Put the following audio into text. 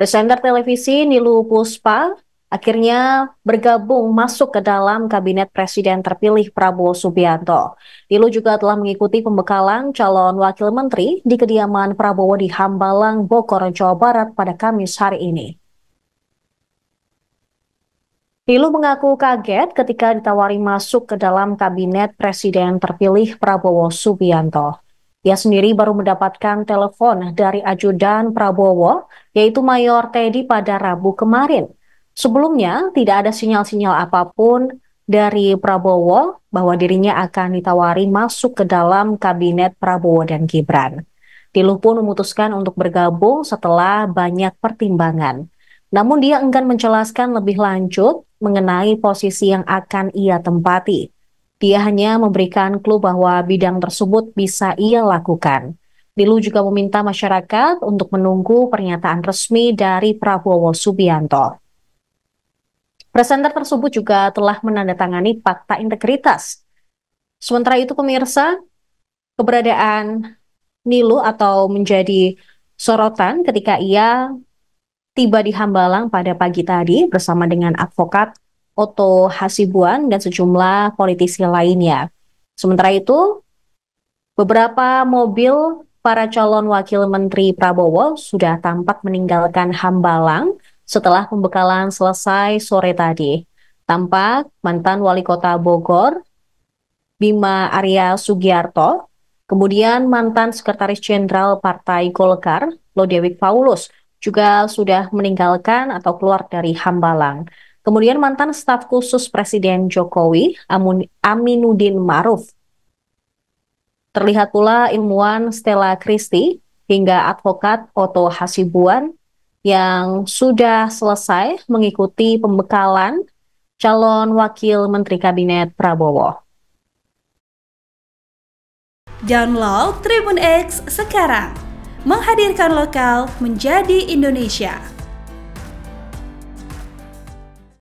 Presenter televisi Nilu Puspa akhirnya bergabung masuk ke dalam kabinet presiden terpilih Prabowo Subianto. Nilu juga telah mengikuti pembekalan calon wakil menteri di kediaman Prabowo di Hambalang, Bogor, Jawa Barat pada Kamis hari ini. Nilu mengaku kaget ketika ditawari masuk ke dalam kabinet presiden terpilih Prabowo Subianto. Ia sendiri baru mendapatkan telepon dari ajudan Prabowo, yaitu Mayor Teddy pada Rabu kemarin. Sebelumnya, tidak ada sinyal-sinyal apapun dari Prabowo bahwa dirinya akan ditawari masuk ke dalam kabinet Prabowo dan Gibran. Tiluh pun memutuskan untuk bergabung setelah banyak pertimbangan. Namun dia enggan menjelaskan lebih lanjut mengenai posisi yang akan ia tempati. Dia hanya memberikan clue bahwa bidang tersebut bisa ia lakukan. Dilu juga meminta masyarakat untuk menunggu pernyataan resmi dari Prabowo Subianto. Presenter tersebut juga telah menandatangani fakta integritas. Sementara itu pemirsa, keberadaan Nilu atau menjadi sorotan ketika ia tiba di Hambalang pada pagi tadi bersama dengan advokat Oto Hasibuan dan sejumlah politisi lainnya. Sementara itu, beberapa mobil para calon wakil menteri Prabowo sudah tampak meninggalkan Hambalang setelah pembekalan selesai sore tadi. Tampak mantan wali kota Bogor, Bima Arya Sugiarto, kemudian mantan sekretaris jenderal Partai Golkar, Lodewik Paulus, juga sudah meninggalkan atau keluar dari Hambalang. Kemudian mantan staf khusus Presiden Jokowi, Aminuddin Ma'ruf. Terlihat pula ilmuwan Stella Christie hingga advokat Otto Hasibuan yang sudah selesai mengikuti pembekalan calon wakil Menteri Kabinet Prabowo. Download Tribun X sekarang, menghadirkan lokal menjadi Indonesia.